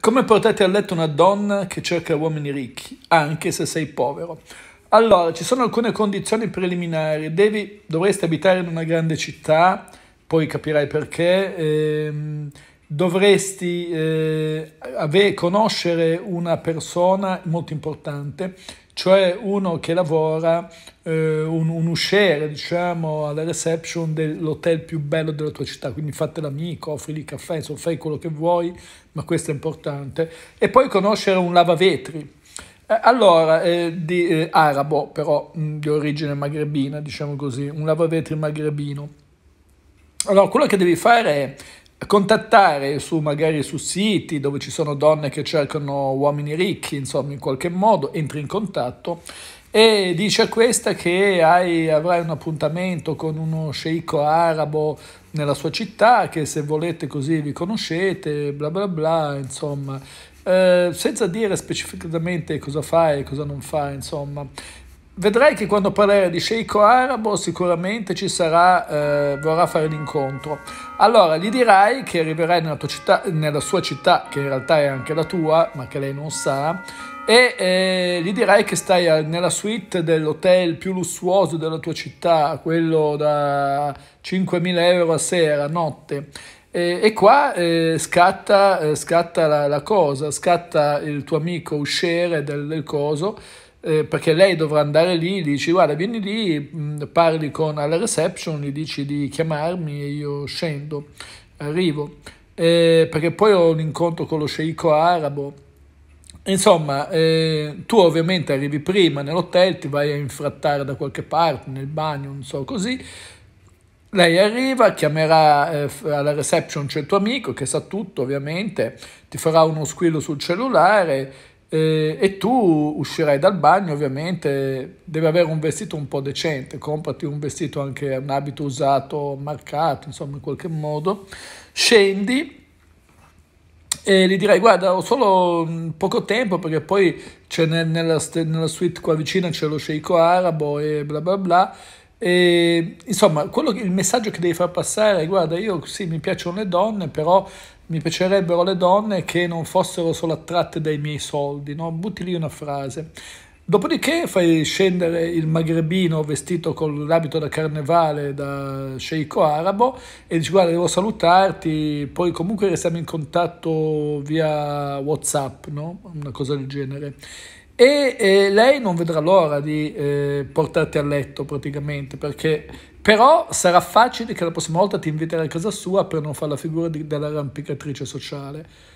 Come portate a letto una donna che cerca uomini ricchi, anche se sei povero? Allora, ci sono alcune condizioni preliminari. Devi, dovresti abitare in una grande città, poi capirai perché. Ehm, dovresti eh, ave, conoscere una persona molto importante cioè uno che lavora, eh, un, un, usciere, diciamo, alla reception dell'hotel più bello della tua città, quindi fate l'amico, offrili caffè, insomma, fai quello che vuoi, ma questo è importante. E poi conoscere un lavavetri, eh, allora, eh, di, eh, arabo però, mh, mm, di origine magrebina, diciamo così, un lavavetri magrebino. Allora, quello che devi fare è contattare su, magari su siti dove ci sono donne che cercano uomini ricchi, insomma in qualche modo entri in contatto e dice a questa che hai, avrai un appuntamento con uno sceicco arabo nella sua città, che se volete così vi conoscete, bla bla bla, insomma, eh, senza dire specificatamente cosa fai e cosa non fai, insomma vedrai che quando parlerà di Sheiko arabo sicuramente ci sarà, eh, vorrà fare l'incontro. Allora gli dirai che arriverai nella, città, nella, sua città, che in realtà è anche la tua, ma che lei non sa, e eh, gli dirai che stai nella suite dell'hotel più lussuoso della tua città, quello da 5.000 euro a sera, notte. E, e qua eh, scatta, eh, scatta la, la, cosa, scatta il tuo amico uscere del, del coso eh, perché lei dovrà andare lì, dici guarda vieni lì, mm, parli con alla reception, gli dici di chiamarmi e io scendo, arrivo, eh, perché poi ho un incontro con lo sceicco arabo, insomma eh, tu ovviamente arrivi prima nell'hotel, ti vai a infrattare da qualche parte, nel bagno, non so così, lei arriva, chiamerà eh, alla reception c'è il tuo amico che sa tutto ovviamente, ti farà uno squillo sul cellulare eh, e tu uscirai dal bagno ovviamente devi avere un vestito un po' decente, comprati un vestito anche, un abito usato, marcato, insomma in qualche modo, scendi e gli direi guarda ho solo mm, poco tempo perché poi c'è nella, nella suite qua vicina c'è lo sceicco arabo e bla bla bla e, insomma, quello, il messaggio che devi far passare è guarda, io sì, mi piacciono le donne, però mi piacerebbero le donne che non fossero solo attratte dai miei soldi, no? butti lì una frase. Dopodiché fai scendere il magrebino vestito con l'abito da carnevale da sceicco arabo e dici guarda devo salutarti, poi comunque restiamo in contatto via Whatsapp, no? una cosa del genere e eh, lei non vedrà l'ora di eh, portarti a letto praticamente perché però sarà facile che la prossima volta ti inviterà a casa sua per non fare la figura di, dell'arrampicatrice sociale